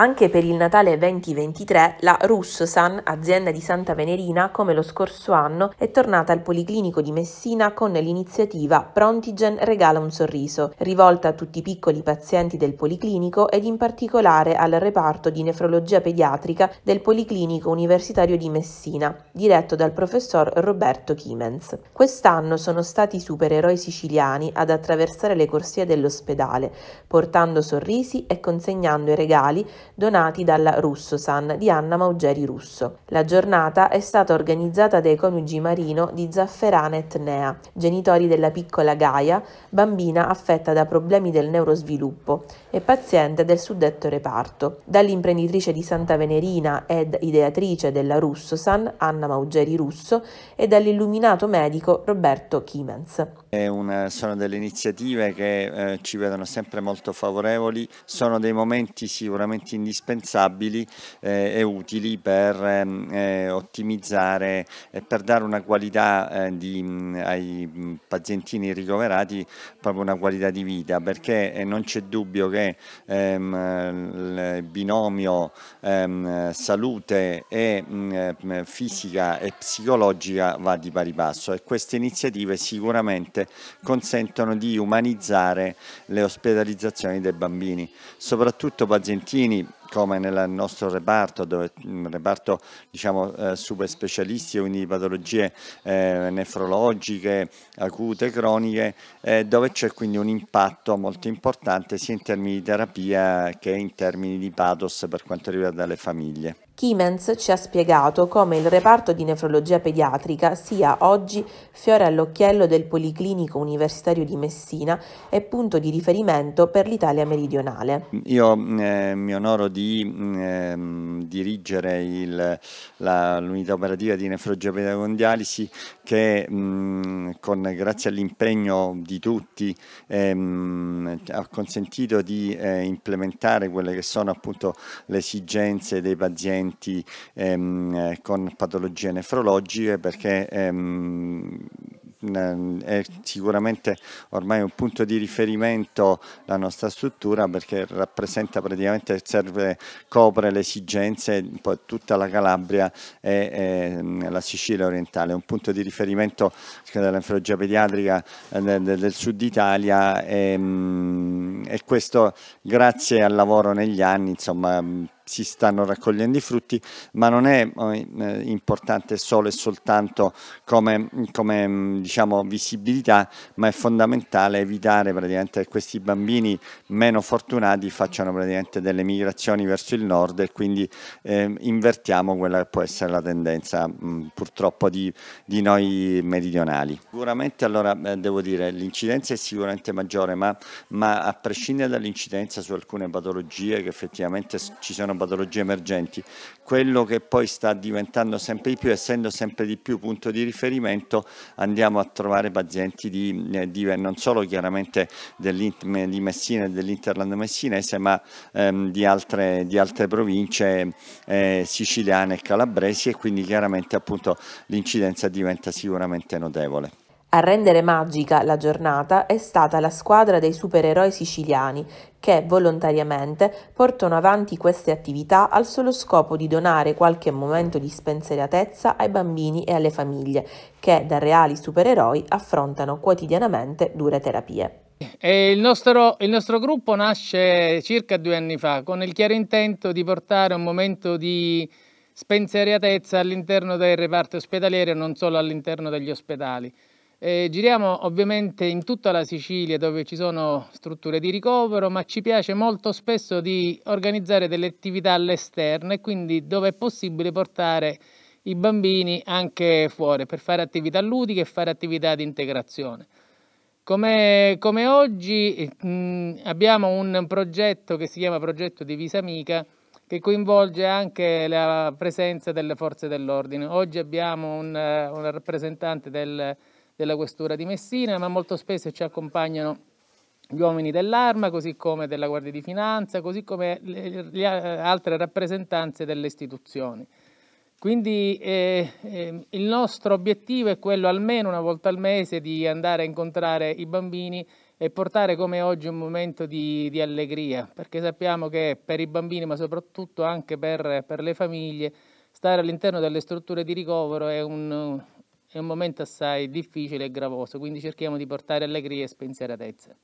Anche per il Natale 2023 la Russan, azienda di Santa Venerina, come lo scorso anno, è tornata al Policlinico di Messina con l'iniziativa Prontigen Regala un Sorriso, rivolta a tutti i piccoli pazienti del Policlinico ed in particolare al reparto di nefrologia pediatrica del Policlinico Universitario di Messina, diretto dal professor Roberto Chimens. Quest'anno sono stati i supereroi siciliani ad attraversare le corsie dell'ospedale, portando sorrisi e consegnando i regali donati dalla Russosan di Anna Maugeri Russo. La giornata è stata organizzata dai coniugi Marino di Zafferana Etnea, genitori della piccola Gaia, bambina affetta da problemi del neurosviluppo e paziente del suddetto reparto, dall'imprenditrice di Santa Venerina ed ideatrice della Russosan, Anna Maugeri Russo, e dall'illuminato medico Roberto Chimens. Una, sono delle iniziative che eh, ci vedono sempre molto favorevoli, sono dei momenti sicuramente indispensabili eh, e utili per ehm, eh, ottimizzare e per dare una qualità eh, di, ai pazientini ricoverati, proprio una qualità di vita, perché non c'è dubbio che ehm, il binomio ehm, salute e mh, ehm, fisica e psicologica va di pari passo e queste iniziative sicuramente consentono di umanizzare le ospedalizzazioni dei bambini, soprattutto pazientini они come nel nostro reparto, dove, un mm, reparto diciamo, eh, super specialistico, quindi patologie eh, nefrologiche, acute, croniche, eh, dove c'è quindi un impatto molto importante sia in termini di terapia che in termini di pathos per quanto riguarda le famiglie. Kimens ci ha spiegato come il reparto di nefrologia pediatrica sia oggi fiore all'occhiello del Policlinico Universitario di Messina e punto di riferimento per l'Italia meridionale. Io mm, eh, mi onoro di di mm, ehm, dirigere il, la, l'unità operativa di nefrologia pedagondialisi che mh, mm, con, grazie all'impegno di tutti ehm, ha consentito di eh, implementare quelle che sono appunto le esigenze dei pazienti ehm, con patologie nefrologiche perché ehm, Mm, è sicuramente ormai un punto di riferimento la nostra struttura perché rappresenta praticamente, serve, copre le esigenze di tutta la Calabria e, e, mm, la Sicilia orientale, un punto di riferimento dell'infologia pediatrica eh, del, del, sud Italia e, mm, e questo grazie al lavoro negli anni insomma si stanno raccogliendo i frutti, ma non è eh, eh, importante solo e soltanto come, come mm, diciamo, visibilità, ma è fondamentale evitare che questi bambini meno fortunati facciano delle migrazioni verso il nord e quindi eh, invertiamo quella che può essere la tendenza mh, mm, purtroppo di, di, noi meridionali. Sicuramente allora eh, devo dire l'incidenza è sicuramente maggiore, ma, ma a prescindere dall'incidenza su alcune patologie che effettivamente ci sono patologie emergenti. Quello che poi sta diventando sempre di più, essendo sempre di più punto di riferimento, andiamo a trovare pazienti di, eh, di eh, non solo chiaramente di Messina e dell'Interland messinese, ma ehm, di, altre, di, altre, province eh, siciliane e calabresi e quindi chiaramente l'incidenza diventa sicuramente notevole. A rendere magica la giornata è stata la squadra dei supereroi siciliani che volontariamente portano avanti queste attività al solo scopo di donare qualche momento di spensieratezza ai bambini e alle famiglie che da reali supereroi affrontano quotidianamente dure terapie. Il nostro, il nostro, gruppo nasce circa due anni fa con il chiaro intento di portare un momento di spensieratezza all'interno del reparto ospedaliero e non solo all'interno degli ospedali. Eh, giriamo ovviamente in tutta la Sicilia dove ci sono strutture di ricovero, ma ci piace molto spesso di organizzare delle attività all'esterno e quindi dove è possibile portare i bambini anche fuori per fare attività ludiche e fare attività di integrazione. Come, come oggi mh, mm, abbiamo un progetto che si chiama Progetto di Visa Amica che coinvolge anche la presenza delle forze dell'ordine. Oggi abbiamo un, un rappresentante del della Questura di Messina, ma molto spesso ci accompagnano gli uomini dell'Arma, così come della Guardia di Finanza, così come le, le eh, altre rappresentanze delle istituzioni. Quindi eh, eh, il nostro obiettivo è quello almeno una volta al mese di andare a incontrare i bambini e portare come oggi un momento di, di allegria, perché sappiamo che per i bambini, ma soprattutto anche per, per le famiglie, stare all'interno delle strutture di ricovero è un, è un momento assai difficile e gravoso, quindi cerchiamo di portare allegria e spensieratezza.